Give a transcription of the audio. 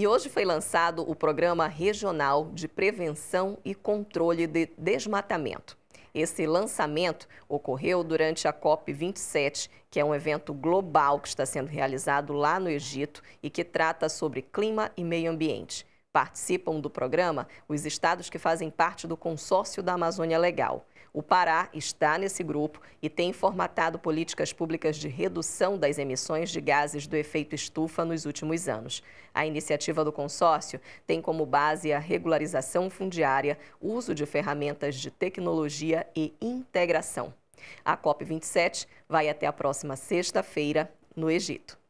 E hoje foi lançado o Programa Regional de Prevenção e Controle de Desmatamento. Esse lançamento ocorreu durante a COP27, que é um evento global que está sendo realizado lá no Egito e que trata sobre clima e meio ambiente. Participam do programa os estados que fazem parte do consórcio da Amazônia Legal. O Pará está nesse grupo e tem formatado políticas públicas de redução das emissões de gases do efeito estufa nos últimos anos. A iniciativa do consórcio tem como base a regularização fundiária, uso de ferramentas de tecnologia e integração. A COP27 vai até a próxima sexta-feira no Egito.